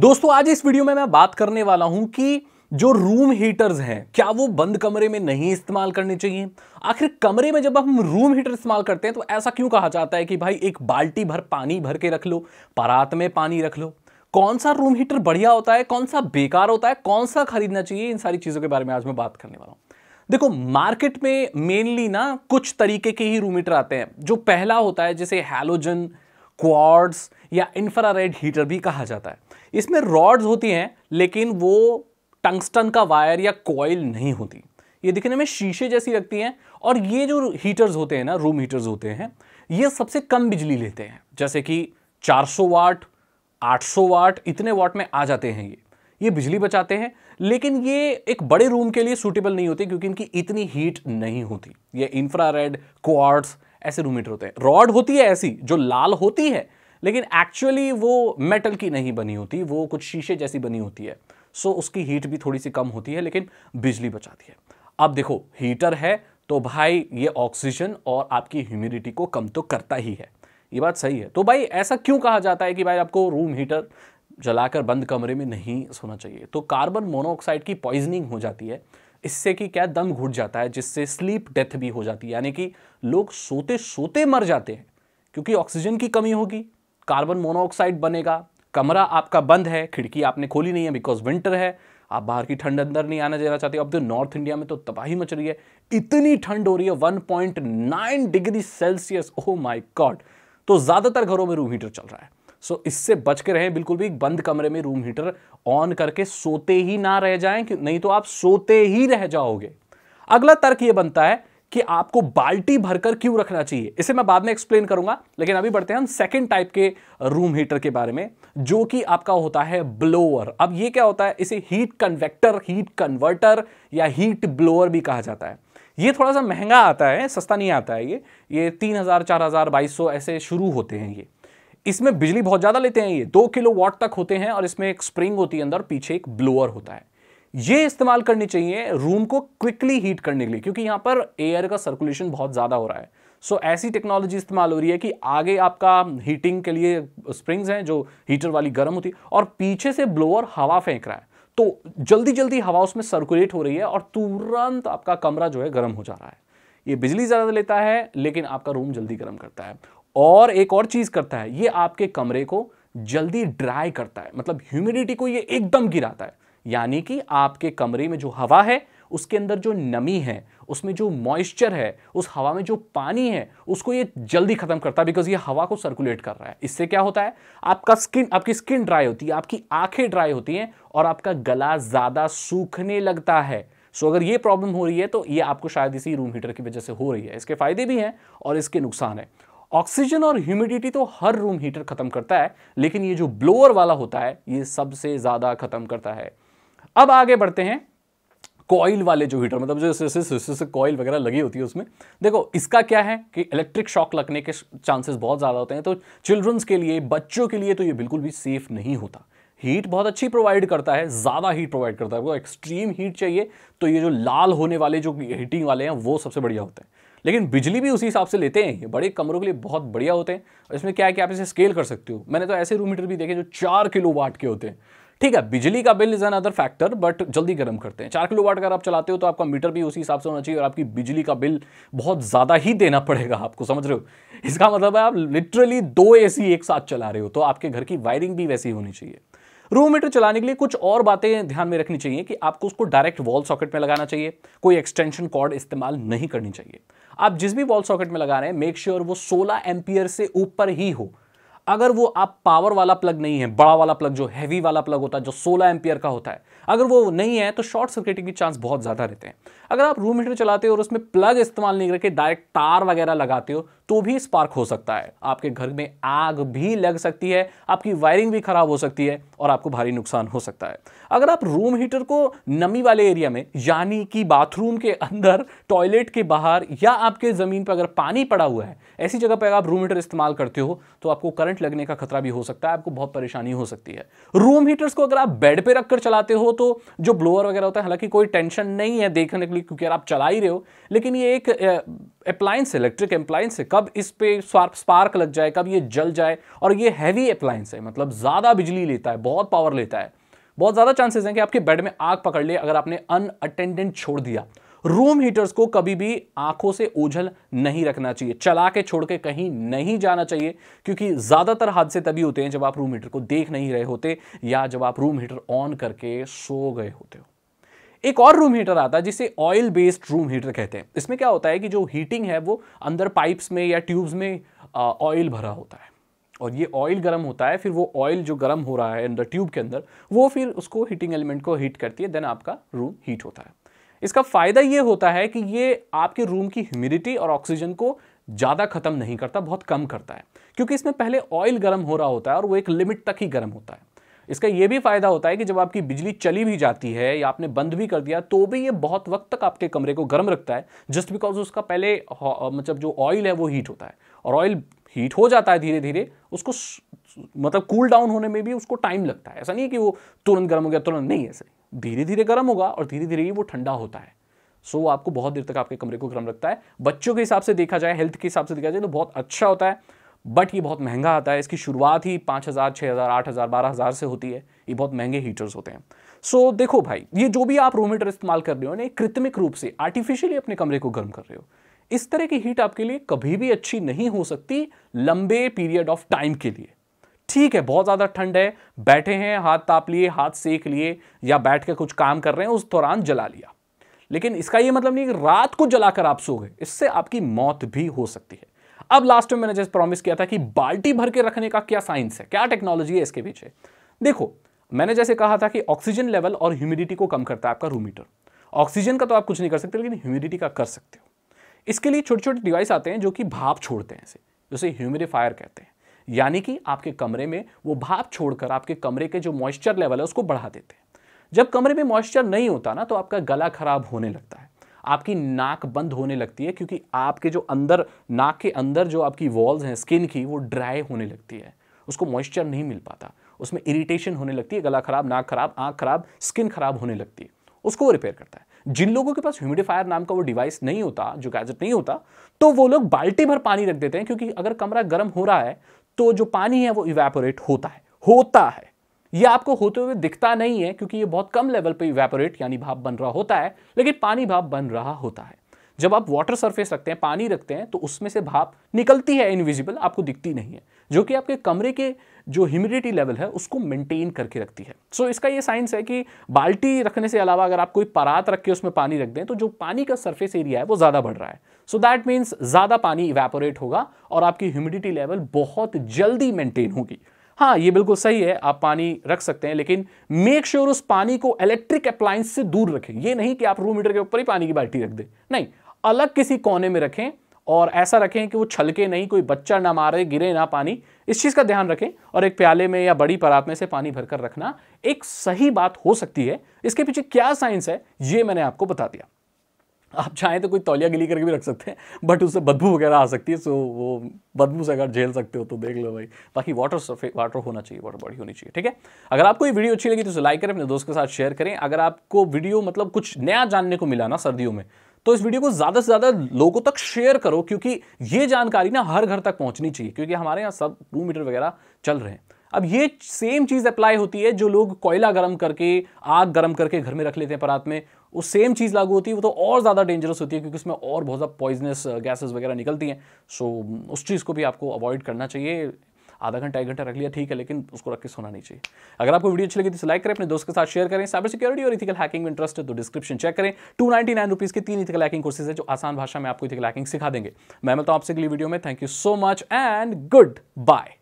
दोस्तों आज इस वीडियो में मैं बात करने वाला हूं कि जो रूम हीटर्स हैं क्या वो बंद कमरे में नहीं इस्तेमाल करने चाहिए आखिर कमरे में जब हम रूम हीटर इस्तेमाल करते हैं तो ऐसा क्यों कहा जाता है कि भाई एक बाल्टी भर पानी भर के रख लो परात में पानी रख लो कौन सा रूम हीटर बढ़िया होता है कौन सा बेकार होता है कौन सा खरीदना चाहिए इन सारी चीज़ों के बारे में आज मैं बात करने वाला हूँ देखो मार्केट में मेनली ना कुछ तरीके के ही रूम हीटर आते हैं जो पहला होता है जिसे हेलोजन क्वार्ड्स या इंफ्रारेड हीटर भी कहा जाता है इसमें रॉड्स होती हैं लेकिन वो टंगस्टन का वायर या कॉयल नहीं होती ये दिखने में शीशे जैसी लगती हैं और ये जो हीटर्स होते हैं ना रूम हीटर्स होते हैं ये सबसे कम बिजली लेते हैं जैसे कि 400 वाट 800 वाट इतने वाट में आ जाते हैं ये ये बिजली बचाते हैं लेकिन ये एक बड़े रूम के लिए सूटेबल नहीं होते क्योंकि इनकी इतनी हीट नहीं होती ये इंफ्रा रेड क्वार्ट्स ऐसे रूम हीटर होते हैं रॉड होती है ऐसी जो लाल होती है लेकिन एक्चुअली वो मेटल की नहीं बनी होती वो कुछ शीशे जैसी बनी होती है सो so, उसकी हीट भी थोड़ी सी कम होती है लेकिन बिजली बचाती है अब देखो हीटर है तो भाई ये ऑक्सीजन और आपकी ह्यूमिडिटी को कम तो करता ही है ये बात सही है तो भाई ऐसा क्यों कहा जाता है कि भाई आपको रूम हीटर जलाकर बंद कमरे में नहीं सोना चाहिए तो कार्बन मोनोऑक्साइड की पॉइजनिंग हो जाती है इससे कि क्या दम घुट जाता है जिससे स्लीप डेथ भी हो जाती है यानी कि लोग सोते सोते मर जाते हैं क्योंकि ऑक्सीजन की कमी होगी कार्बन मोनोऑक्साइड बनेगा कमरा आपका बंद है खिड़की आपने खोली नहीं है बिकॉज विंटर है आप बाहर की ठंड अंदर नहीं आना देना चाहते अब तो नॉर्थ इंडिया में तो तबाही मच रही है इतनी ठंड हो रही है one point nine degree Celsius oh my god तो ज़्यादातर घरों में रूम हीटर चल रहा है सो इससे बच के रहें बिल्कुल भी बंद कमरे में रूम हीटर ऑन करके सोते ही ना रह जाएं नहीं तो आप सोते ही रह जाओगे अगला तर्क ये बनता है कि आपको बाल्टी भरकर क्यों रखना चाहिए इसे मैं बाद में एक्सप्लेन करूंगा लेकिन अभी बढ़ते हैं हम सेकेंड टाइप के रूम हीटर के बारे में जो कि आपका होता है ब्लोअर अब ये क्या होता है इसे हीट कन्वेक्टर हीट कन्वर्टर या हीट ब्लोअर भी कहा जाता है ये थोड़ा सा महंगा आता है सस्ता नहीं आता है ये ये तीन हज़ार चार हज़ार बाईस सौ ऐसे शुरू होते हैं ये इसमें बिजली बहुत ज़्यादा लेते हैं ये दो किलो वॉट तक होते हैं और इसमें एक स्प्रिंग होती है अंदर पीछे एक ब्लोअर होता है ये इस्तेमाल करनी चाहिए रूम को क्विकली हीट करने के लिए क्योंकि यहाँ पर एयर का सर्कुलेशन बहुत ज़्यादा हो रहा है सो so, ऐसी टेक्नोलॉजी इस्तेमाल हो रही है कि आगे आपका हीटिंग के लिए स्प्रिंग्स हैं जो हीटर वाली गर्म होती है और पीछे से ब्लोअर हवा फेंक रहा है तो जल्दी जल्दी हवा उसमें सर्कुलेट हो रही है और तुरंत आपका कमरा जो है गर्म हो जा रहा है ये बिजली ज़्यादा लेता है लेकिन आपका रूम जल्दी गर्म करता है और एक और चीज़ करता है ये आपके कमरे को जल्दी ड्राई करता है मतलब ह्यूमिडिटी को ये एकदम गिराता है यानी कि आपके कमरे में जो हवा है उसके अंदर जो नमी है उसमें जो मॉइस्चर है उस हवा में जो पानी है उसको ये जल्दी खत्म करता है बिकॉज ये हवा को सर्कुलेट कर रहा है इससे क्या होता है आपका स्किन आपकी स्किन ड्राई होती है आपकी आंखें ड्राई होती हैं और आपका गला ज़्यादा सूखने लगता है सो so, अगर ये प्रॉब्लम हो रही है तो ये आपको शायद इसी रूम हीटर की वजह से हो रही है इसके फायदे भी हैं और इसके नुकसान है ऑक्सीजन और ह्यूमिडिटी तो हर रूम हीटर खत्म करता है लेकिन ये जो ब्लोअर वाला होता है ये सबसे ज़्यादा खत्म करता है अब आगे बढ़ते हैं कॉइल वाले जो हीटर मतलब जो कॉइल वगैरह लगी होती है उसमें देखो इसका क्या है कि इलेक्ट्रिक शॉक लगने के चांसेस बहुत ज़्यादा होते हैं तो चिल्ड्रंस के लिए बच्चों के लिए तो ये बिल्कुल भी सेफ नहीं होता हीट बहुत अच्छी प्रोवाइड करता है ज़्यादा हीट प्रोवाइड करता है एक्सट्रीम हीट चाहिए तो ये जो लाल होने वाले जो हीटिंग वाले हैं वो सबसे बढ़िया होते हैं लेकिन बिजली भी उसी हिसाब से लेते हैं ये बड़े कमरों के लिए बहुत बढ़िया होते हैं और इसमें क्या है कि आप इसे स्केल कर सकते हो मैंने तो ऐसे रूम हीटर भी देखे जो चार किलो वाट के होते हैं ठीक है बिजली का bill is another factor but जल्दी गर्म करते हैं चार किलो वाट अगर आप चलाते हो तो आपका मीटर भी उसी हिसाब से होना चाहिए और आपकी बिजली का बिल बहुत ज़्यादा ही देना पड़ेगा आपको समझ रहे हो इसका मतलब है आप लिटरली दो ए एक साथ चला रहे हो तो आपके घर की वायरिंग भी वैसी होनी चाहिए रूम मीटर चलाने के लिए कुछ और बातें ध्यान में रखनी चाहिए कि आपको उसको डायरेक्ट वॉल सॉकेट में लगाना चाहिए कोई एक्सटेंशन कॉर्ड इस्तेमाल नहीं करनी चाहिए आप जिस भी वॉल सॉकेट में लगा रहे हैं मेक श्योर sure वो 16 एम्पियर से ऊपर ही हो अगर वो आप पावर वाला प्लग नहीं है बड़ा वाला प्लग जो हैवी वाला प्लग होता है जो सोलह एम्पियर का होता है अगर वो नहीं है तो शॉर्ट सर्किटिंग के चांस बहुत ज़्यादा रहते हैं अगर आप रूम हीटर चलाते हो और उसमें प्लग इस्तेमाल नहीं करके डायरेक्ट तार वगैरह लगाते हो तो भी स्पार्क हो सकता है आपके घर में आग भी लग सकती है आपकी वायरिंग भी खराब हो सकती है और आपको भारी नुकसान हो सकता है अगर आप रूम हीटर को नमी वाले एरिया में यानी कि बाथरूम के अंदर टॉयलेट के बाहर या आपके ज़मीन पर अगर पानी पड़ा हुआ है ऐसी जगह पर अगर आप रूम हीटर इस्तेमाल करते हो तो आपको करंट करंट लगने का खतरा भी हो सकता है आपको बहुत परेशानी हो सकती है रूम हीटर्स को अगर आप बेड पे रखकर चलाते हो तो जो ब्लोअर वगैरह होता है हालांकि कोई टेंशन नहीं है देखने के लिए क्योंकि आप चला ही रहे हो लेकिन ये एक अप्लायंस इलेक्ट्रिक अप्लायंस है कब इस पर स्पार्क लग जाए कब ये जल जाए और ये हैवी अप्लायंस है मतलब ज़्यादा बिजली लेता है बहुत पावर लेता है बहुत ज़्यादा चांसेस हैं कि आपके बेड में आग पकड़ ले अगर आपने अनअटेंडेंट छोड़ दिया रूम हीटर्स को कभी भी आंखों से ओझल नहीं रखना चाहिए चला के छोड़ के कहीं नहीं जाना चाहिए क्योंकि ज़्यादातर हादसे तभी होते हैं जब आप रूम हीटर को देख नहीं रहे होते या जब आप रूम हीटर ऑन करके सो गए होते हो एक और रूम हीटर आता है जिसे ऑयल बेस्ड रूम हीटर कहते हैं इसमें क्या होता है कि जो हीटिंग है वो अंदर पाइप्स में या ट्यूब्स में ऑयल भरा होता है और ये ऑयल गर्म होता है फिर वो ऑयल जो गर्म हो रहा है अंदर ट्यूब के अंदर वो फिर उसको हीटिंग एलिमेंट को हीट करती है देन आपका रूम हीट होता है इसका फ़ायदा ये होता है कि ये आपके रूम की ह्यूमिडिटी और ऑक्सीजन को ज़्यादा ख़त्म नहीं करता बहुत कम करता है क्योंकि इसमें पहले ऑयल गर्म हो रहा होता है और वो एक लिमिट तक ही गर्म होता है इसका यह भी फायदा होता है कि जब आपकी बिजली चली भी जाती है या आपने बंद भी कर दिया तो भी ये बहुत वक्त तक आपके कमरे को गर्म रखता है जस्ट बिकॉज उसका पहले मतलब जो ऑयल है वो हीट होता है और ऑयल हीट हो जाता है धीरे धीरे उसको मतलब कूल डाउन होने में भी उसको टाइम लगता है ऐसा नहीं है कि वो तुरंत गर्म हो गया तुरंत नहीं ऐसे धीरे धीरे गर्म होगा और धीरे धीरे ही वो ठंडा होता है सो so, आपको बहुत देर तक आपके कमरे को गर्म रखता है बच्चों के हिसाब से देखा जाए हेल्थ के हिसाब से देखा जाए तो बहुत अच्छा होता है बट ये बहुत महंगा आता है इसकी शुरुआत ही पाँच हज़ार छः हज़ार आठ हज़ार बारह हज़ार से होती है ये बहुत महंगे हीटर्स होते हैं सो so, देखो भाई ये जो भी आप रूम हीटर इस्तेमाल कर रहे हो ना कृत्रिमिक रूप से आर्टिफिशियली अपने कमरे को गर्म कर रहे हो इस तरह की हीट आपके लिए कभी भी अच्छी नहीं हो सकती लंबे पीरियड ऑफ टाइम के लिए ठीक है बहुत ज़्यादा ठंड है बैठे हैं हाथ ताप लिए हाथ सेक लिए या बैठ के कुछ काम कर रहे हैं उस दौरान जला लिया लेकिन इसका यह मतलब नहीं कि रात को जलाकर आप सो गए इससे आपकी मौत भी हो सकती है अब लास्ट में मैंने जैसे प्रॉमिस किया था कि बाल्टी भर के रखने का क्या साइंस है क्या टेक्नोलॉजी है इसके पीछे देखो मैंने जैसे कहा था कि ऑक्सीजन लेवल और ह्यूमिडिटी को कम करता है आपका रूमीटर ऑक्सीजन का तो आप कुछ नहीं कर सकते लेकिन ह्यूमिडिटी का कर सकते हो इसके लिए छोटे छोटे डिवाइस आते हैं जो कि भाप छोड़ते हैं इसे जिसे ह्यूमिडिफायर कहते हैं यानी कि आपके कमरे में वो भाप छोड़कर आपके कमरे के जो मॉइस्चर लेवल है उसको बढ़ा देते हैं जब कमरे में मॉइस्चर नहीं होता ना तो आपका गला खराब होने लगता है आपकी नाक बंद होने लगती है क्योंकि आपके जो अंदर नाक के अंदर जो आपकी वॉल्स हैं स्किन की वो ड्राई होने लगती है उसको मॉइस्चर नहीं मिल पाता उसमें इरिटेशन होने लगती है गला खराब नाक खराब आँख खराब स्किन खराब होने लगती है उसको वो रिपेयर करता है जिन लोगों के पास ह्यूमिडिफायर नाम का वो डिवाइस नहीं होता जो गैजेट नहीं होता तो वो लोग बाल्टी भर पानी रख देते हैं क्योंकि अगर कमरा गर्म हो रहा है तो जो पानी है वो इवेपोरेट होता है होता है ये आपको होते हुए दिखता नहीं है क्योंकि ये बहुत कम लेवल पे इवेपोरेट यानी भाप बन रहा होता है लेकिन पानी भाप बन रहा होता है जब आप वाटर सरफेस रखते हैं पानी रखते हैं तो उसमें से भाप निकलती है इनविजिबल आपको दिखती नहीं है जो कि आपके कमरे के जो ह्यूमिडिटी लेवल है उसको मेंटेन करके रखती है सो so, इसका ये साइंस है कि बाल्टी रखने से अलावा अगर आप कोई परात रख के उसमें पानी रख दें तो जो पानी का सरफेस एरिया है वो ज़्यादा बढ़ रहा है सो दैट मीन्स ज़्यादा पानी इवेपोरेट होगा और आपकी ह्यूमिडिटी लेवल बहुत जल्दी मेंटेन होगी हाँ ये बिल्कुल सही है आप पानी रख सकते हैं लेकिन मेक श्योर sure उस पानी को इलेक्ट्रिक अप्लायंस से दूर रखें ये नहीं कि आप रूम मीटर के ऊपर ही पानी की बाल्टी रख दें नहीं अलग किसी कोने में रखें और ऐसा रखें कि वो छलके नहीं कोई बच्चा ना मारे गिरे ना पानी इस चीज़ का ध्यान रखें और एक प्याले में या बड़ी परात में से पानी भरकर रखना एक सही बात हो सकती है इसके पीछे क्या साइंस है ये मैंने आपको बता दिया आप चाहें तो कोई तौलिया गिली करके भी रख सकते हैं बट उससे बदबू वगैरह आ सकती है सो वो बदबू से अगर झेल सकते हो तो देख लो भाई बाकी वाटर सफे वाटर होना चाहिए वाटर बॉडी होनी चाहिए ठीक है अगर आपको ये वीडियो अच्छी लगी तो उसे लाइक करें अपने दोस्त के साथ शेयर करें अगर आपको वीडियो मतलब कुछ नया जानने को मिला ना सर्दियों में तो इस वीडियो को ज़्यादा से ज़्यादा लोगों तक शेयर करो क्योंकि ये जानकारी ना हर घर तक पहुंचनी चाहिए क्योंकि हमारे यहाँ सब टू मीटर वगैरह चल रहे हैं अब ये सेम चीज़ अप्लाई होती है जो लोग कोयला गर्म करके आग गर्म करके घर में रख लेते हैं परात में वो सेम चीज़ लागू होती है वो तो और ज़्यादा डेंजरस होती है क्योंकि उसमें और बहुत ज़्यादा पॉइजनस गैसेस वगैरह निकलती हैं सो उस चीज़ को भी आपको अवॉइड करना चाहिए आधा घंटा एक घंटा रख लिया ठीक है लेकिन उसको रख के सोना नहीं चाहिए अगर आपको वीडियो अच्छी लगी तो लाइक करें अपने दोस्त के साथ शेयर करें साइबर सिक्योरिटी और इथिकल हैकिंग में इंटरेस्ट है तो डिस्क्रिप्शन चेक करें टू नाइनटी नाइन रुपीज़ के तीन इथिकल हैकिंग कोर्सेज है जो आसान भाषा में आपको इथिकल हैकिंग सिखा देंगे मैं मिलता हूँ आपसे अगली वीडियो में thank you so much and good bye